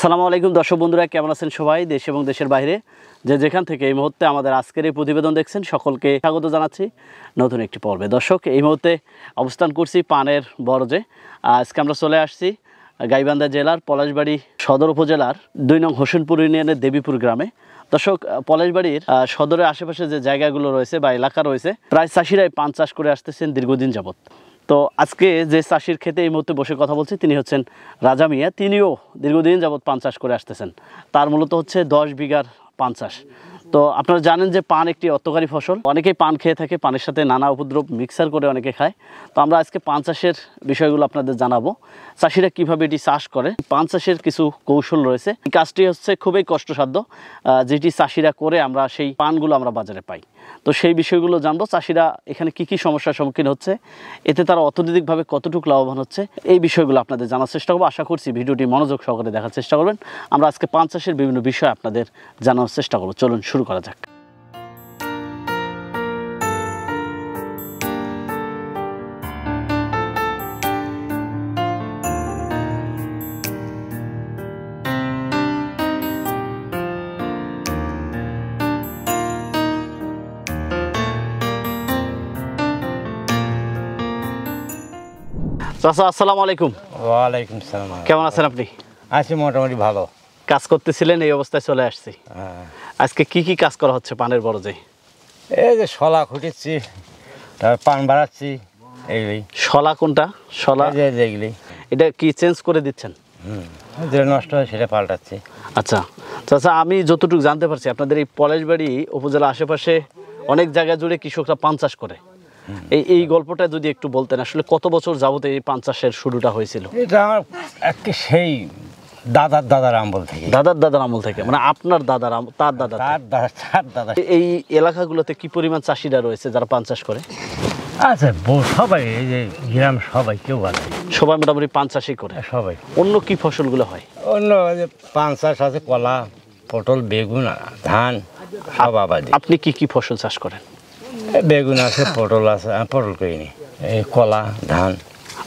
আসসালামু আলাইকুম দর্শক বন্ধুরা কেমন আছেন সবাই দেশ এবং দেশের বাইরে যে যেখান থেকে এই মুহূর্তে আমাদের আজকের এই প্রতিবেদন দেখছেন সকলকে স্বাগত জানাচ্ছি নতুন একটি পর্বে দর্শক এই মুহূর্তে অবস্থান করছি পানের বরজে আজকে আমরা চলে আসছি গাইবান্ধা জেলার পলাশবাড়ি সদর উপজেলার দুই নং হোসেনপুর ইউনিয়নের দেবীপুর গ্রামে দর্শক পলাশবাড়ির সদরের আশেপাশে যে জায়গাগুলো রয়েছে বা এলাকা রয়েছে প্রায় চাষিরাই পান চাষ করে আসতেছেন দীর্ঘদিন যাবৎ তো আজকে যে চাষির খেতে এই মুহূর্তে বসে কথা বলছি তিনি হচ্ছেন রাজা মিয়া তিনিও দীর্ঘদিন যাবৎ পান চাষ করে আসতেছেন তার মূলত হচ্ছে দশ বিঘার পান চাষ তো আপনারা জানেন যে পান একটি অর্থকারী ফসল অনেকেই পান খেয়ে থাকে পানের সাথে নানা উপদ্রব মিক্সার করে অনেকে খায় তো আমরা আজকে পান চাষের বিষয়গুলো আপনাদের জানাবো চাষিরা কিভাবে এটি চাষ করে পান চাষের কিছু কৌশল রয়েছে কাজটি হচ্ছে খুবই কষ্টসাধ্য যেটি চাষিরা করে আমরা সেই পানগুলো আমরা বাজারে পাই তো সেই বিষয়গুলো জানবো চাষিরা এখানে কি কি সমস্যার সম্মুখীন হচ্ছে এতে তারা অর্থনৈতিকভাবে কতটুকু লাভবান হচ্ছে এই বিষয়গুলো আপনাদের জানার চেষ্টা করবো আশা করছি ভিডিওটি মনোযোগ সহকারে দেখার চেষ্টা করবেন আমরা আজকে পান চাষের বিভিন্ন বিষয় আপনাদের জানার চেষ্টা করবো চলুন শুরু করা যাক চাচা আসসালামু আলাইকুম ওয়ালাইকুম সালাম কেমন আছেন আপনি আছি মোটামুটি ভালো কাজ করতেছিলেন এই অবস্থায় চলে আসছি হ্যাঁ। আজকে কি কি কাজ করা হচ্ছে পানের বরজে এই যে শলা খুঁটিচ্ছি তারপর পান বাড়াচ্ছি এইগুলি শলা কোনটা শলা যেগুলি এটা কি চেঞ্জ করে দিচ্ছেন যেটা নষ্ট হয় সেটা পাল্টাচ্ছি আচ্ছা চাচা আমি যতটুকু জানতে পারছি আপনাদের এই পলেশবাড়ি উপজেলা আশেপাশে অনেক জায়গা জুড়ে কৃষকরা পান চাষ করে এই এই গল্পটা যদি একটু বলতেন আসলে কত বছর যাবত এই পান শুরুটা হয়েছিল এটা আমার সেই দাদার দাদার আমল থেকে দাদার দাদার আমল থেকে মানে আপনার দাদার তার দাদা তার দাদা তার দাদা এই এলাকাগুলোতে কি পরিমাণ চাষিরা রয়েছে যারা পান চাষ করে আচ্ছা সবাই এই যে গ্রাম সবাই কেউ আছে সবাই মোটামুটি পান চাষই করে হ্যাঁ, সবাই অন্য কি ফসলগুলো হয় অন্য পান চাষ আছে কলা পটল বেগুন ধান সব আবাদি আপনি কি কি ফসল চাষ করেন বেগুন আছে পটল আছে পটল করিনি এই কলা ধান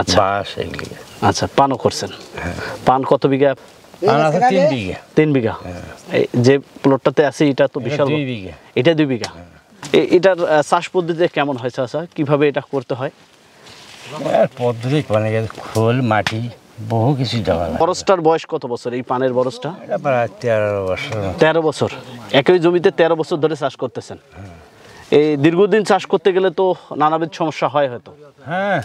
আচ্ছা এগুলি আচ্ছা পানও করছেন হ্যাঁ। পান কত বিঘা তিন বিঘা তিন বিঘা হ্যাঁ। যে প্লটটাতে আছে এটা তো বিশাল দুই বিঘা এটা দুই বিঘা হ্যাঁ। এটার চাষ পদ্ধতি কেমন হয় চাষা কিভাবে এটা করতে হয় পদ্ধতি মানে খোল মাটি বহু কিছু বরসটার বয়স কত বছর এই পানের বরসটা তেরো বছর তেরো বছর একই জমিতে তেরো বছর ধরে চাষ করতেছেন এই দীর্ঘদিন চাষ করতে গেলে তো নানাবিধ সমস্যা হয় হয়তো হ্যাঁ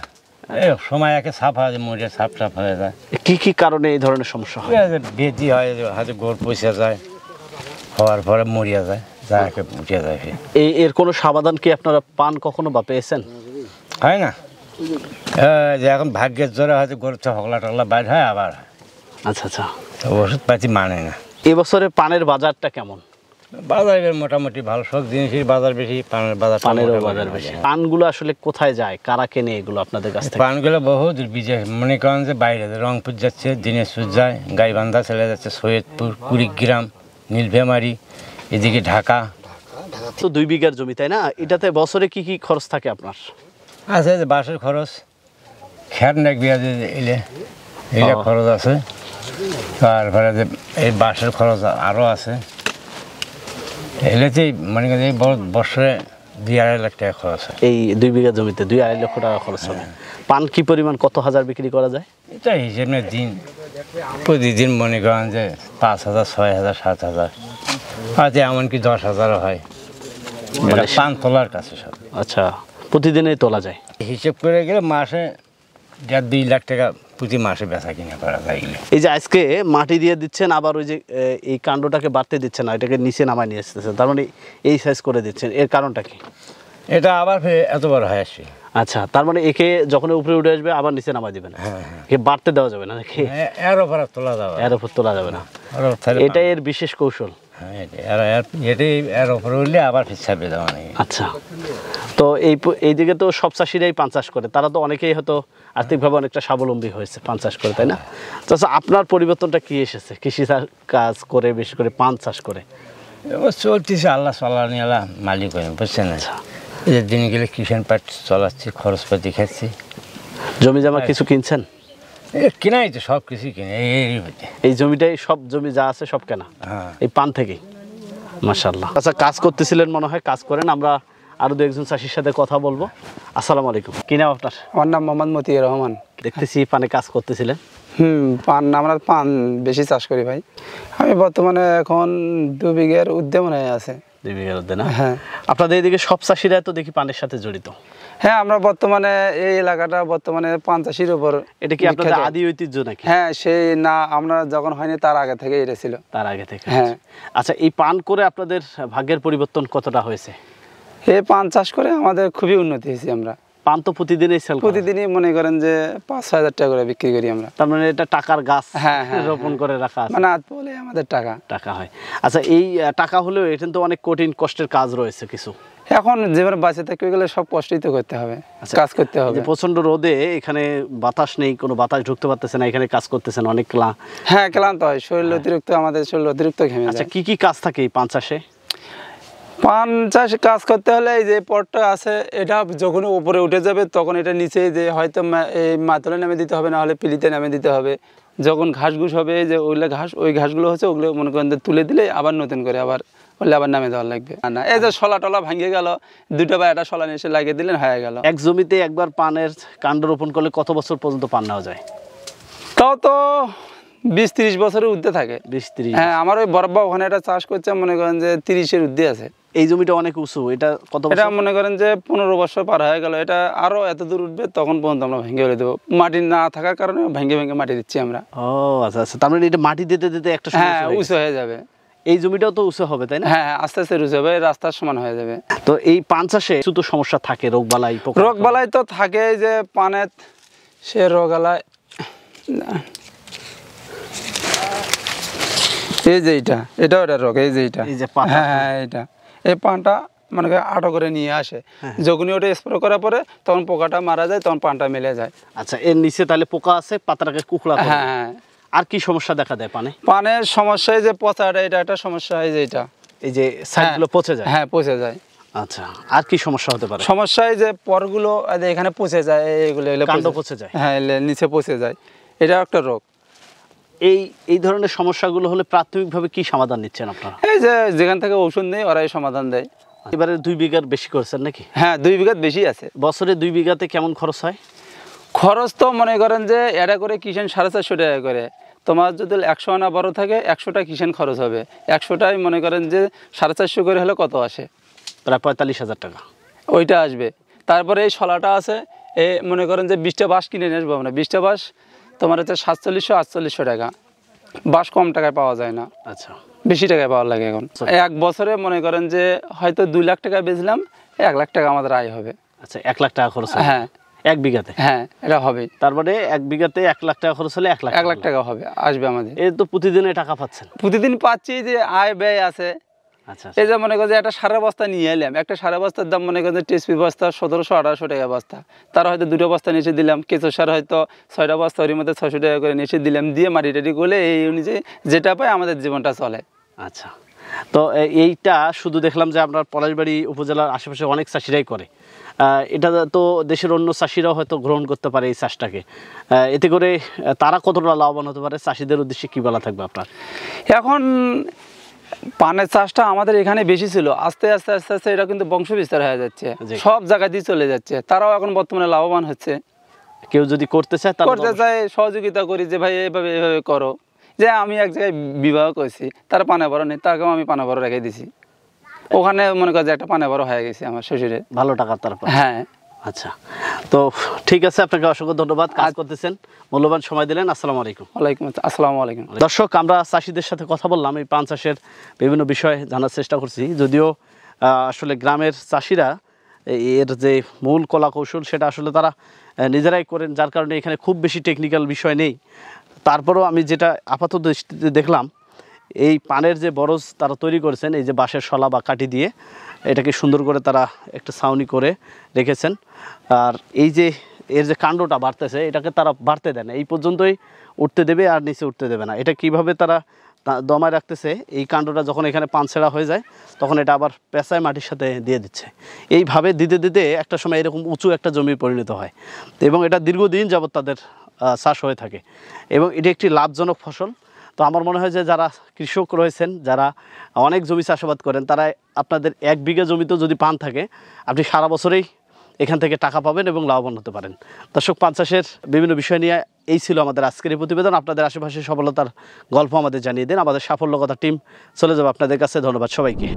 সময় একে সাফ হয় মরে সাফ সাফ হয়ে যায় কি কি কারণে এই ধরনের সমস্যা হয় বেজি হয় হাতে গোড় পয়সা যায় হওয়ার পরে মরিয়া যায় যা একে উঠে যায় এই এর কোনো সাবাদান কি আপনারা পান কখনো বা পেয়েছেন হয় না যে এখন ভাগ্যের জোরে হয়তো গরু হকলা টকলা বাইর হয় আবার আচ্ছা আচ্ছা ওষুধ পাতি মানে না এবছরে পানের বাজারটা কেমন বাজারে মোটামুটি ভালো সব জিনিসের বাজার বেশি পানের বাজার পানের বাজার বেশি পানগুলো আসলে কোথায় যায় কারা কেনে এগুলো আপনাদের কাছে পানগুলো বহু বিশেষ মনে করেন যে বাইরে রংপুর যাচ্ছে দিনাজপুর যায় গাইবান্ধা চলে যাচ্ছে সৈয়দপুর কুড়িগ্রাম নীলভেমারি এদিকে ঢাকা তো দুই বিঘার জমি তাই না এটাতে বছরে কি কি খরচ থাকে আপনার আছে যে বাসের খরচ খ্যার নাক বিয়াজে এলে এইটা খরচ আছে তারপরে যে এই বাসের খরচ আরও আছে এলাতেই মানে এই বর্ষে দুই আড়াই লাখ টাকা খরচ হয় এই দুই বিঘা জমিতে দুই আড়াই লক্ষ টাকা খরচ হবে পান কি পরিমাণ কত হাজার বিক্রি করা যায় এটা হিসেবে দিন প্রতিদিন মনে করেন যে পাঁচ হাজার ছয় হাজার সাত হাজার হয়তো এমনকি দশ হাজারও হয় মানে পান তোলার কাছে সব আচ্ছা প্রতিদিনই তোলা যায় হিসেব করে গেলে মাসে যার দুই লাখ টাকা প্রতি মাসে ব্যথা কিনে করা যায় এই যে আজকে মাটি দিয়ে দিচ্ছেন আবার ওই যে এই কাণ্ডটাকে বাড়তে দিচ্ছেন না এটাকে নিচে নামায় নিয়ে আসতেছেন তার মানে এই সাইজ করে দিচ্ছেন এর কারণটা কি এটা আবার এত বড় হয়ে আসে আচ্ছা তার মানে একে যখন উপরে উঠে আসবে আবার নিচে নামা দিবেন হ্যাঁ, হ্যাঁ। বাড়তে দেওয়া যাবে না হ্যাঁ, এর তোলা যাবে এর উপর তোলা যাবে না এটা এর বিশেষ কৌশল হ্যাঁ, এর উপরে উঠলে আবার ফিসাবে দেওয়া নেই আচ্ছা তো এই এইদিকে তো সব চাষিরাই পান চাষ করে তারা তো অনেকেই হয়তো আর্থিকভাবে অনেকটা স্বাবলম্বী হয়েছে পান চাষ করে তাই না তো আচ্ছা, আপনার পরিবর্তনটা কি এসেছে কৃষি কাজ করে বেশি করে পান চাষ করে চলতেছে আল্লাহ সাল্লাহ মালিক হয়ে বুঝছেন না এদের গেলে কিষান পাট চলাচ্ছি খরচপাতি খাচ্ছি জমি জমা হ্যাঁ। কিছু কিনছেন কেনাই তো সব কিছু কিনে এই জমিটাই সব জমি যা আছে সব কেনা হ্যাঁ। এই পান থেকেই মাসাল্লাহ আচ্ছা কাজ করতেছিলেন মনে হয় কাজ করেন আমরা আরো দু একজন চাষির সাথে কথা বলবো আসসালামু আলাইকুম কি নাম আপনার আমার নাম মোহাম্মদ মতি রহমান দেখতেছি পানে কাজ করতেছিলেন হুম পান আমরা পান বেশি চাষ করি ভাই আমি বর্তমানে এখন দু বিঘের উদ্যমনায় আছে হ্যাঁ। আপনাদের এদিকে সব চাষিরা তো দেখি পানের সাথে জড়িত হ্যাঁ আমরা বর্তমানে এই এলাকাটা বর্তমানে পান চাষির উপর এটা কি আপনাদের আদি ঐতিহ্য নাকি হ্যাঁ সেই না আমরা যখন হয়নি তার আগে থেকে এটা ছিল তার আগে থেকে হ্যাঁ আচ্ছা এই পান করে আপনাদের ভাগ্যের পরিবর্তন কতটা হয়েছে এই পান চাষ করে আমাদের খুবই উন্নতি হয়েছে আমরা পান তো প্রতিদিনই সেল প্রতিদিনই মনে করেন যে পাঁচ হাজার টাকা করে বিক্রি করি আমরা তার মানে এটা টাকার গাছ হ্যাঁ, হ্যাঁ, হ্যাঁ। রোপণ করে রাখা মানে আজ বলে আমাদের টাকা টাকা হয় আচ্ছা এই টাকা হলেও এখানে তো অনেক কঠিন কষ্টের কাজ রয়েছে কিছু এখন যেবার বাঁচে গেলে সব কষ্টই তো করতে হবে আচ্ছা, কাজ করতে হবে প্রচন্ড রোদে এখানে বাতাস নেই কোনো বাতাস ঢুকতে পারতেছে না এখানে কাজ করতেছেন অনেক ক্লা হ্যাঁ ক্লান্ত হয় শরীর হ্যাঁ। অতিরিক্ত আমাদের শরীর অতিরিক্ত ঘেমে আচ্ছা কি কি কাজ থাকে এই পাঁচ আসে পান চাষ কাজ করতে হলে এই যে পটটা আছে এটা যখন উপরে উঠে যাবে তখন এটা নিচে যে হয়তো এই মাতলে নামে দিতে হবে না হলে পিলিতে নামে দিতে হবে যখন ঘাস ঘুষ হবে যে ওইগুলো ঘাস ওই ঘাসগুলো হচ্ছে ওগুলো মনে করেন তুলে দিলে আবার নতুন করে আবার ওগুলো আবার নামে দেওয়া লাগবে না এই যে সলা টলা ভাঙে গেল দুটো বা একটা সলা নিয়ে লাগিয়ে দিলেন হয়ে গেল এক জমিতে একবার পানের কাণ্ড রোপণ করলে কত বছর পর্যন্ত পান নেওয়া যায় তাও তো বিশ তিরিশ বছরের ঊর্ধ্বে থাকে বিশ তিরিশ হ্যাঁ আমার ওই বরব্বা ওখানে একটা চাষ করছে মনে করেন যে তিরিশের ঊর্ধ্বে আছে এই জমিটা অনেক উঁচু এটা কত এটা মনে করেন যে পনেরো বছর পার হয়ে গেল এটা আরো এত দূর উঠবে তখন পর্যন্ত আমরা ভেঙে ফেলে দেবো মাটি না থাকার কারণে ভেঙে ভেঙে মাটি দিচ্ছি আমরা ও আচ্ছা আচ্ছা তার মানে এটা মাটি দিতে দিতে একটা হ্যাঁ উঁচু হয়ে যাবে এই জমিটাও তো উঁচু হবে তাই না হ্যাঁ, হ্যাঁ আস্তে আস্তে উঁচু হবে রাস্তার সমান হয়ে যাবে তো এই পান চাষে তো সমস্যা থাকে রোগ বালাই রোগ বালাই তো থাকে যে পানের সে রোগ এই যে এটা এটা ওটা রোগ এই যে এটা এই যে হ্যাঁ হ্যাঁ এটা এই পানটা মানে আটো করে নিয়ে আসে হ্যাঁ, হ্যাঁ। যখনই ওটা স্প্রে করার পরে তখন পোকাটা মারা যায় তখন পানটা মেলে যায় আচ্ছা এর নিচে তাহলে পোকা আছে পাতাটাকে কুকড়া হ্যাঁ, হ্যাঁ আর কি সমস্যা দেখা দেয় পানে পানের সমস্যা যে পচাটা এটা একটা সমস্যা হয় যে এটা এই যে সাইডগুলো পচে যায় হ্যাঁ পচে যায় আচ্ছা আর কি সমস্যা হতে পারে সমস্যা যে পরগুলো এখানে পচে যায় এগুলো পচে যায় হ্যাঁ নিচে পচে যায় এটা একটা রোগ এই এই ধরনের সমস্যাগুলো হলে প্রাথমিকভাবে কি সমাধান নিচ্ছেন আপনারা এই যে যেখান থেকে ওষুধ নেই ওরাই সমাধান দেয় এবারে দুই বিঘার বেশি করেছেন নাকি হ্যাঁ দুই বিঘাত বেশি আছে বছরে দুই বিঘাতে কেমন খরচ হয় খরচ তো মনে করেন যে এটা করে কিষেন সাড়ে চারশো টাকা করে তোমার যদি একশো আনা বড় থাকে একশোটা কিষেন খরচ হবে একশোটাই মনে করেন যে সাড়ে চারশো করে হলে কত আসে প্রায় পঁয়তাল্লিশ হাজার টাকা ওইটা আসবে তারপরে এই শলাটা আছে এ মনে করেন যে বিশটা বাঁশ কিনে নিয়ে আসবো আমরা বিশটা বাঁশ তোমার হচ্ছে সাতচল্লিশশো আটচল্লিশশো টাকা বাস কম টাকায় পাওয়া যায় না আচ্ছা বেশি টাকায় পাওয়া লাগে এখন এক বছরে মনে করেন যে হয়তো দুই লাখ টাকা বেচলাম এক লাখ টাকা আমাদের আয় হবে আচ্ছা এক লাখ টাকা খরচ হ্যাঁ এক বিঘাতে হ্যাঁ এটা হবে তারপরে মানে এক বিঘাতে এক লাখ টাকা খরচ হলে এক লাখ এক লাখ টাকা হবে আসবে আমাদের এ তো প্রতিদিনে টাকা পাচ্ছেন প্রতিদিন পাচ্ছি যে আয় ব্যয় আছে আচ্ছা, আচ্ছা। এই যে মনে করেন একটা সারা বস্তা নিয়ে এলাম একটা সারা বস্তার দাম মনে করেন টিএসপি বস্তা সতেরোশো আঠারোশো টাকা বস্তা তার হয়তো দুটো বস্তা নিচে দিলাম কেঁচো সার হয়তো ছয়টা বস্তা ওর মধ্যে ছশো টাকা করে নিচে দিলাম দিয়ে মাটি টাটি করলে এই অনুযায়ী যেটা পায় আমাদের জীবনটা চলে আচ্ছা তো এইটা শুধু দেখলাম যে আপনার পলাশবাড়ি উপজেলার আশেপাশে অনেক চাষিরাই করে এটা তো দেশের অন্য চাষিরাও হয়তো গ্রহণ করতে পারে এই চাষটাকে এতে করে তারা কতটা লাভবান হতে পারে চাষিদের উদ্দেশ্যে কী বলা থাকবে আপনার এখন পানের চাষটা আমাদের এখানে বেশি ছিল আস্তে আস্তে আস্তে আস্তে এটা কিন্তু বংশ বিস্তার হয়ে যাচ্ছে সব জায়গা দিয়ে চলে যাচ্ছে তারাও এখন বর্তমানে লাভবান হচ্ছে কেউ যদি করতে চায় করতে চায় সহযোগিতা করি যে ভাই এভাবে এভাবে করো যে আমি এক জায়গায় বিবাহ করেছি তার পানে বড় নেই তাকেও আমি পানে বড় রেখে দিছি ওখানে মনে কর যে একটা পানে বড় হয়ে গেছে আমার শ্বশুরে ভালো টাকা তারপর হ্যাঁ আচ্ছা তো ঠিক আছে আপনাকে অসংখ্য ধন্যবাদ কাজ করতেছেন মূল্যবান সময় দিলেন আসসালামু আলাইকুম ওয়ালাইকুম আসসালামু আলাইকুম দর্শক আমরা চাষিদের সাথে কথা বললাম এই পান চাষের বিভিন্ন বিষয়ে জানার চেষ্টা করছি যদিও আসলে গ্রামের চাষিরা এর যে মূল কলা কৌশল সেটা আসলে তারা নিজেরাই করেন যার কারণে এখানে খুব বেশি টেকনিক্যাল বিষয় নেই তারপরও আমি যেটা আপাতত দেখলাম এই পানের যে বরজ তারা তৈরি করেছেন এই যে বাঁশের শলা বা কাঠি দিয়ে এটাকে সুন্দর করে তারা একটা ছাউনি করে রেখেছেন আর এই যে এর যে কাণ্ডটা বাড়তেছে এটাকে তারা বাড়তে দেন এই পর্যন্তই উঠতে দেবে আর নিচে উঠতে দেবে না এটা কিভাবে তারা দমায় রাখতেছে এই কাণ্ডটা যখন এখানে পানছেড়া হয়ে যায় তখন এটা আবার পেঁচায় মাটির সাথে দিয়ে দিচ্ছে এইভাবে দিতে দিতে একটা সময় এরকম উঁচু একটা জমি পরিণত হয় এবং এটা দীর্ঘদিন যাবৎ তাদের চাষ হয়ে থাকে এবং এটি একটি লাভজনক ফসল তো আমার মনে হয় যে যারা কৃষক রয়েছেন যারা অনেক জমি চাষাবাদ করেন তারা আপনাদের এক বিঘা জমিতেও যদি পান থাকে আপনি সারা বছরেই এখান থেকে টাকা পাবেন এবং লাভবান হতে পারেন দর্শক পান চাষের বিভিন্ন বিষয় নিয়ে এই ছিল আমাদের আজকের এই প্রতিবেদন আপনাদের আশেপাশে সফলতার গল্প আমাদের জানিয়ে দিন আমাদের সাফল্য কথা টিম চলে যাবে আপনাদের কাছে ধন্যবাদ সবাইকে